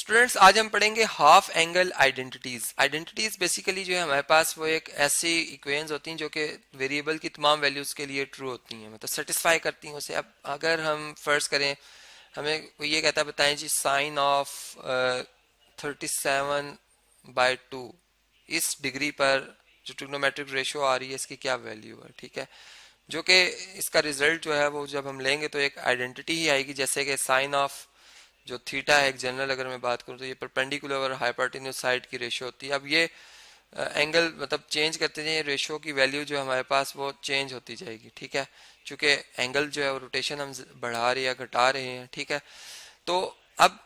students आज हम पढ़ेंगे half angle identities identities basically जो है हमारे पास वो एक ऐसी इक्वेशंस होती हैं जो कि वेरिएबल की तमाम वैल्यूज के लिए ट्रू होती हैं मतलब सेटिस्फाई करती हैं उसे अब अगर हम फर्ज करें हमें ये कहता बताएं जी sine of thirty seven by two इस डिग्री पर जो ट्रिग्नोमेट्रिक रेशियो आ रही है इसकी क्या वैल्यू है ठीक है जो कि इसका रिजल्ट जो है वो जब हम लेंगे तो एक आइडेंटिटी ही आएगी जैसे कि साइन ऑफ जो थीटा है एक जनरल अगर मैं बात करूँ तो ये परपेंडिकुलर और हाइपर्टिन साइड की रेशियो होती है अब ये एंगल मतलब चेंज करते जाए रेशियो की वैल्यू जो हमारे पास वो चेंज होती जाएगी ठीक है चूँकि एंगल जो है वो रोटेशन हम बढ़ा रहे हैं घटा रहे हैं ठीक है तो अब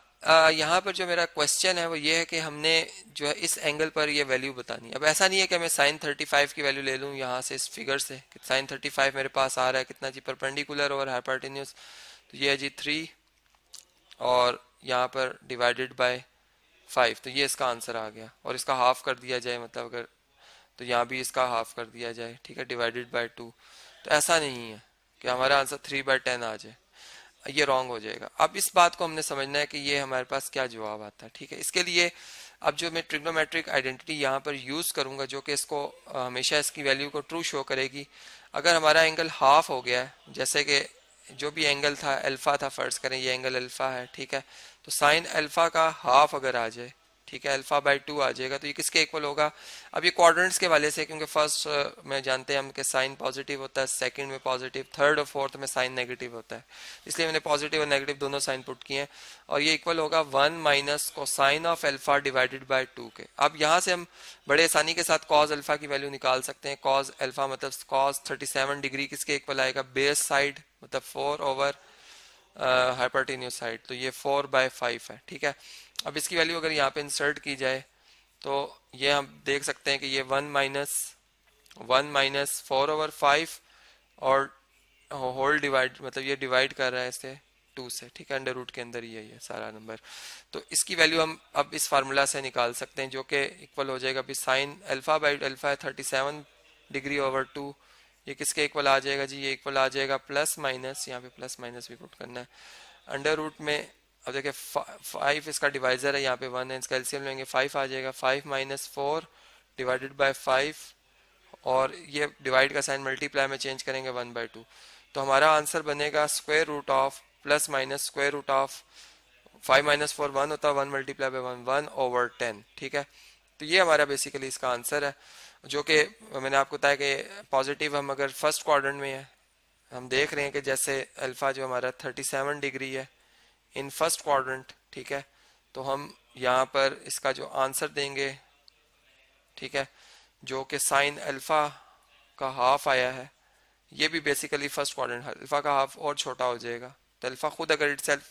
यहाँ पर जो मेरा क्वेश्चन है वो ये है कि हमने जो है इस एंगल पर ये वैल्यू बतानी अब ऐसा नहीं है कि मैं साइन 35 की वैल्यू ले लूँ यहाँ से इस फिगर से साइन 35 मेरे पास आ रहा है कितना जी परपेंडिकुलर और हाइपर्टिन्यूस तो ये है जी थ्री और यहाँ पर डिवाइडेड बाय फाइव तो ये इसका आंसर आ गया और इसका हाफ कर दिया जाए मतलब अगर तो यहाँ भी इसका हाफ कर दिया जाए ठीक है डिवाइडेड बाय टू तो ऐसा नहीं है कि हमारा आंसर थ्री बाय टेन आ जाए ये रॉन्ग हो जाएगा अब इस बात को हमने समझना है कि ये हमारे पास क्या जवाब आता है ठीक है इसके लिए अब जो मैं ट्रिग्नोमेट्रिक आइडेंटिटी यहाँ पर यूज करूंगा जो कि इसको हमेशा इसकी वैल्यू को ट्रू शो करेगी अगर हमारा एंगल हाफ हो गया है जैसे कि जो भी एंगल था अल्फा था फर्ज करें ये एंगल अल्फा है ठीक है तो साइन अल्फा का हाफ अगर आ जाए ठीक है अल्फा बाई टू आ जाएगा तो ये किसके इक्वल होगा अब ये क्वाड्रेंट्स के वाले से क्योंकि फर्स्ट uh, में जानते हैं हम कि साइन पॉजिटिव होता है सेकंड में पॉजिटिव थर्ड और फोर्थ में साइन नेगेटिव होता है इसलिए मैंने पॉजिटिव और नेगेटिव दोनों साइन पुट किए हैं और ये इक्वल होगा one minus cosine of alpha divided by two के अब यहाँ से हम बड़े आसानी के साथ कॉज अल्फा की वैल्यू निकाल सकते हैं कॉज अल्फा मतलब कॉज थर्टी डिग्री किसके इक्वल आएगा बेस साइड मतलब फोर ओवर हाइपरटेन्यूस तो ये फोर बाय फाइव है ठीक है अब इसकी वैल्यू अगर यहाँ पे इंसर्ट की जाए तो ये हम देख सकते हैं कि ये one minus one minus four over five और होल डिवाइड मतलब ये डिवाइड कर रहा है इसे टू से ठीक है अंडर रूट के अंदर ही है ये सारा नंबर तो इसकी वैल्यू हम अब इस फार्मूला से निकाल सकते हैं जो कि इक्वल हो जाएगा अभी साइन अल्फा बाई अल्फा है thirty seven degree over two ये किसके इक्वल आ जाएगा जी ये इक्वल आ जाएगा प्लस माइनस यहाँ पे प्लस माइनस भी पुट करना है अंडर रूट में अब देखिए फाइव इसका डिवाइजर है यहाँ पे वन है इसका एल्सियम लेंगे फाइव आ जाएगा five minus four divided by five और ये डिवाइड का साइन मल्टीप्लाई में चेंज करेंगे वन बाई टू तो हमारा आंसर बनेगा square root of plus minus square root of five minus four one होता है one multiply by one one over ten ठीक है तो ये हमारा बेसिकली इसका आंसर है जो कि मैंने आपको बताया कि पॉजिटिव हम अगर फर्स्ट क्वाड्रेंट में है हम देख रहे हैं कि जैसे अल्फा जो हमारा 37 डिग्री है इन फर्स्ट क्वाड्रेंट ठीक है तो हम यहाँ पर इसका जो आंसर देंगे ठीक है जो कि साइन अल्फा का हाफ आया है ये भी बेसिकली फर्स्ट क्वाड्रेंट अल्फा का हाफ और छोटा हो जाएगा तो अल्फा खुद अगर इट सेल्फ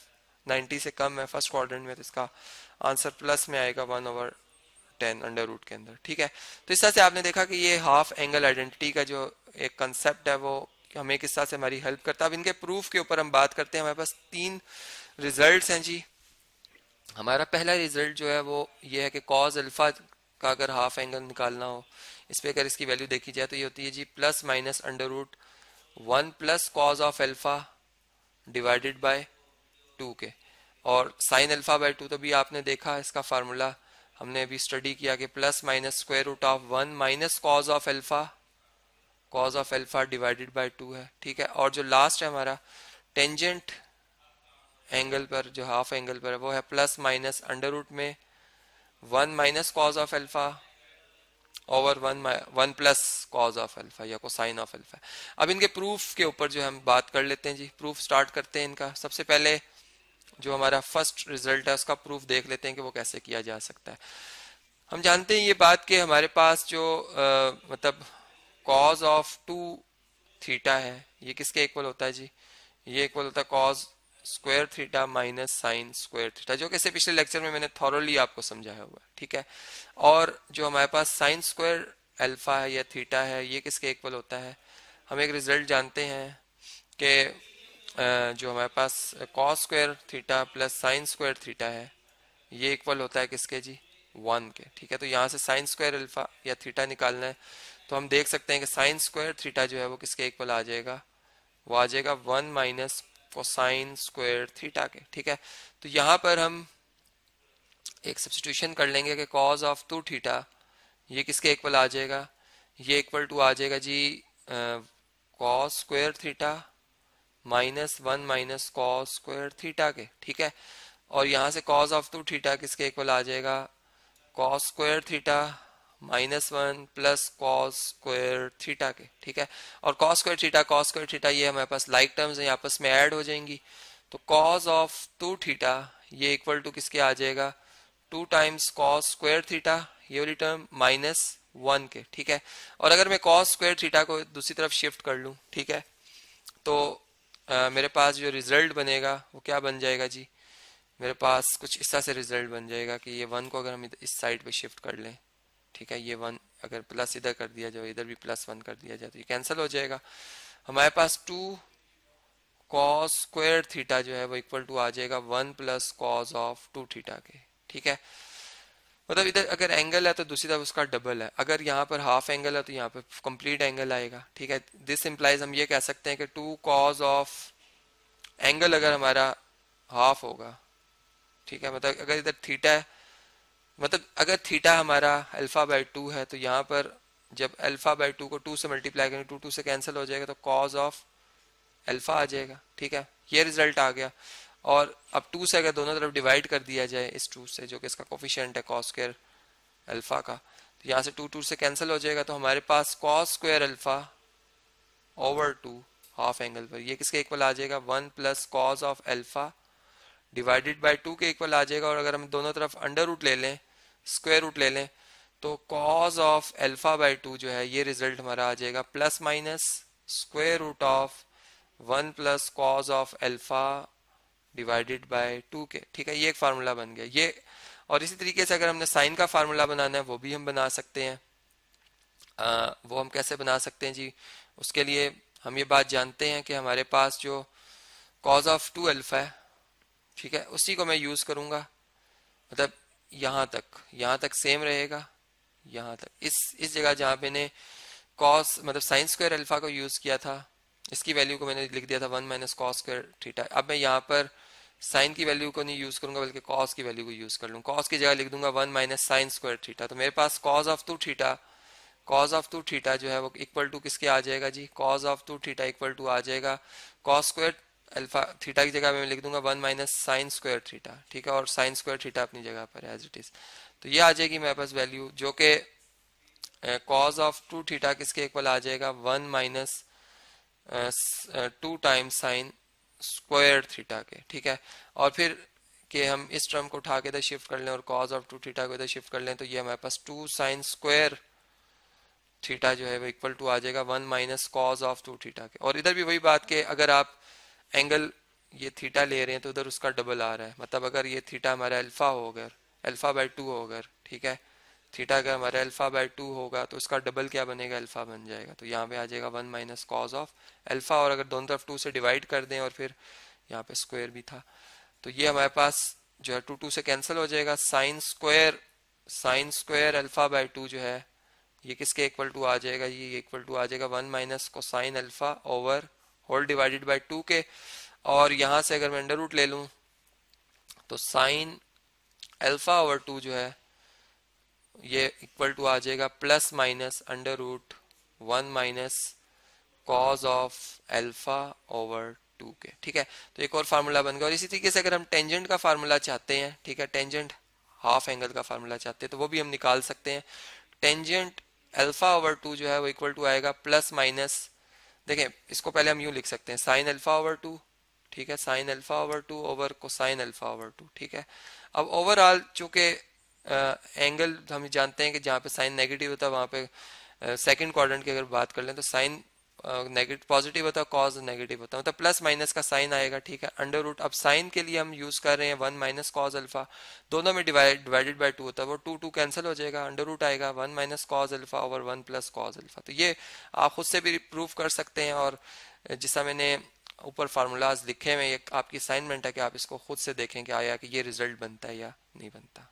नाइन्टी से कम है फर्स्ट क्वाड्रेंट में तो इसका आंसर प्लस में आएगा one over ten under root के अंदर ठीक है तो इस तरह से आपने देखा कि ये हाफ एंगल आइडेंटिटी का जो एक कंसेप्ट है वो हमें किस तरह से हमारी हेल्प करता है अब इनके प्रूफ के ऊपर हम बात करते हैं हमारे पास तीन रिजल्ट्स हैं जी हमारा पहला रिजल्ट जो है वो ये है कि कॉज अल्फा का अगर हाफ एंगल निकालना हो इस पर अगर इसकी वैल्यू देखी जाए तो ये होती है जी plus minus under root one plus cos of alpha divided by two के और साइन अल्फा बाय टू तो भी आपने देखा इसका फार्मूला हमने अभी स्टडी किया कि plus minus square root of one minus cos of alpha cos of alpha divided by two है ठीक है और जो लास्ट है हमारा टेंजेंट एंगल पर जो हाफ एंगल पर है वो है प्लस माइनस अंडर रूट में one minus cos of alpha over one one plus cos of alpha या साइन ऑफ अल्फा अब इनके प्रूफ के ऊपर जो हम बात कर लेते हैं जी प्रूफ स्टार्ट करते हैं इनका सबसे पहले जो हमारा फर्स्ट रिजल्ट है उसका प्रूफ देख लेते हैं कि वो कैसे किया जा सकता है हम जानते हैं ये बात कि हमारे पास जो आ, मतलब कॉज ऑफ टू थीटा है ये किसके इक्वल होता है जी ये इक्वल होता है cos square theta minus sine square theta जो कैसे पिछले लेक्चर में मैंने थॉरली आपको समझाया हुआ ठीक है और जो हमारे पास साइन स्क्वायर अल्फा है या थीटा है ये किसके इक्वल होता है हम एक रिजल्ट जानते हैं कि जो हमारे पास cos square theta plus sine square theta है ये इक्वल होता है किसके जी वन के ठीक है तो यहाँ से साइन स्क्वायर अल्फा या थीटा निकालना है तो हम देख सकते हैं कि साइन स्क्वायर थीटा जो है वो किसके इक्वल आ जाएगा वो आ जाएगा one minus cosine square theta के ठीक है तो यहाँ पर हम एक सब्सिट्यूशन कर लेंगे कि कॉज ऑफ टू थीटा ये किसके इक्वल आ जाएगा ये इक्वल टू आ जाएगा जी cos square theta minus one minus cos square theta के ठीक है और यहां से कॉस ऑफ टू थीटा किसके इक्वल आ जाएगा cos square theta minus one plus cos square theta के ठीक है और cos square theta cos square theta ये हमारे पास लाइक टर्म्स है आपस में ऐड हो जाएंगी तो कॉस ऑफ टू थीटा ये इक्वल टू किसके आ जाएगा two times cos square theta ये वाली टर्म माइनस वन के ठीक है और अगर मैं कॉस स्क्वायर थीटा को दूसरी तरफ शिफ्ट कर लूँ ठीक है तो आ, मेरे पास जो रिजल्ट बनेगा वो क्या बन जाएगा जी मेरे पास कुछ इस तरह से रिजल्ट बन जाएगा कि ये वन को अगर हम इस साइड पे शिफ्ट कर लें ठीक है ये वन अगर प्लस इधर कर दिया जाए इधर भी प्लस वन कर दिया जाए तो ये कैंसिल हो जाएगा हमारे पास टू कॉस स्क्वायर थीटा जो है वो इक्वल टू आ जाएगा one plus cos of two theta के ठीक है मतलब इधर अगर एंगल है तो दूसरी तरफ उसका डबल है अगर यहाँ पर हाफ एंगल है तो यहाँ पर कंप्लीट एंगल आएगा ठीक है दिस इम्प्लाइज हम ये कह सकते हैं कि टू कॉज ऑफ एंगल अगर हमारा हाफ होगा ठीक है मतलब अगर इधर थीटा है मतलब अगर थीटा हमारा अल्फा बाई टू है तो यहाँ पर जब अल्फा बाई टू को टू से मल्टीप्लाई करेंगे टू टू से कैंसिल हो जाएगा तो कॉज ऑफ अल्फा आ जाएगा ठीक है ये रिजल्ट आ गया और अब टू से अगर दोनों तरफ डिवाइड कर दिया जाए इस टू से जो कि इसका कोफिशियंट है कॉस स्क्र अल्फा का तो यहाँ से टू टू से कैंसिल हो जाएगा तो हमारे पास cos square alpha over two half angle पर ये किसके इक्वल आ जाएगा one plus cos of alpha divided by two के इक्वल आ जाएगा और अगर हम दोनों तरफ अंडर रूट ले लें स्क्वेयर रूट ले लें तो cos of alpha by two जो है ये रिजल्ट हमारा आ जाएगा plus minus square root of one plus cos of alpha divided by two के ठीक है ये एक फार्मूला बन गया ये और इसी तरीके से अगर हमने साइन का फार्मूला बनाना है वो भी हम बना सकते हैं आ, वो हम कैसे बना सकते हैं जी उसके लिए हम ये बात जानते हैं कि हमारे पास जो कॉज ऑफ टू अल्फा है ठीक है उसी को मैं यूज़ करूंगा मतलब यहां तक यहां तक सेम रहेगा यहाँ तक इस इस जगह जहां मैंने कॉस मतलब साइन स्क्वायर अल्फा को यूज़ किया था इसकी वैल्यू को मैंने लिख दिया था one minus cos square theta अब मैं यहाँ पर साइन की वैल्यू को नहीं यूज करूंगा बल्कि कॉस की वैल्यू को यूज कर लूँ कॉस की जगह लिख दूंगा one minus sine square theta तो मेरे पास cos of two theta cos of two theta जो है वो इक्वल टू किसके आ जाएगा जी cos of two theta equal to आ जाएगा कॉस स्क्वायर अल्फा थीटा की जगह मैं लिख दूंगा one minus sine square theta ठीक है और साइन स्क्वायर थीटा अपनी जगह पर एज इट इज तो ये आ जाएगी मेरे पास वैल्यू जो कि कॉज ऑफ टू थीटा किसके इक्वल आ जाएगा one minus two times sine square theta के ठीक है और फिर कि हम इस टर्म को उठा के इधर शिफ्ट कर लें और कॉज ऑफ टू थीटा को इधर शिफ्ट कर लें तो ये हमारे पास टू साइन स्क्वायर थीटा जो है वो इक्वल टू आ जाएगा one minus cos of two theta के और इधर भी वही बात के अगर आप एंगल ये थीटा ले रहे हैं तो उधर उसका डबल आ रहा है मतलब अगर ये थीटा हमारा अल्फा हो अगर अल्फा बाई टू हो अगर ठीक है थीटा अगर हमारा अल्फा बाय टू होगा तो इसका डबल क्या बनेगा अल्फा बन जाएगा तो यहाँ पे आ जाएगा one minus cos of alpha और अगर दोनों तरफ टू से डिवाइड कर दें और फिर यहाँ पे स्क्वायर भी था तो ये हमारे पास जो है टू टू से कैंसिल हो जाएगा sine square sine square alpha by two जो है ये किसके इक्वल टू आ जाएगा ये इक्वल टू आ जाएगा one minus cosine alpha over whole divided by two के और यहाँ से अगर मैं अंडर रूट ले लू तो साइन अल्फा ओवर टू जो है ये इक्वल टू आ जाएगा plus minus under root one minus cos of alpha over two के ठीक है तो एक और फार्मूला बन गया और इसी तरीके से अगर हम टेंजेंट का फार्मूला चाहते हैं ठीक है टेंजेंट हाफ एंगल का फार्मूला चाहते हैं तो वो भी हम निकाल सकते हैं टेंजेंट एल्फा ओवर टू जो है वो इक्वल टू आएगा प्लस माइनस देखें इसको पहले हम यूँ लिख सकते हैं साइन अल्फा ओवर टू ठीक है sine alpha over two over cosine alpha over two ठीक है अब ओवरऑल चूंकि एंगल हम जानते हैं कि जहाँ पे साइन नेगेटिव होता है वहाँ पे सेकंड क्वाड्रेंट की अगर बात कर लें तो साइन नेगेटिव पॉजिटिव होता है कॉज नेगेटिव होता है मतलब प्लस माइनस का साइन आएगा ठीक है अंडर रूट अब साइन के लिए हम यूज कर रहे हैं वन माइनस कॉज अल्फा दोनों में डिवाइड डिवाइडेड बाय टू होता है वो टू टू कैंसिल हो जाएगा अंडर रूट आएगा वन माइनस कॉज अल्फा और वन प्लस कॉज अल्फा तो ये आप खुद से भी प्रूव कर सकते हैं और जैसा मैंने ऊपर फार्मूलाज लिखे हुए आपकी असाइनमेंट है कि आप इसको खुद से देखें कि आया कि ये रिजल्ट बनता है या नहीं बनता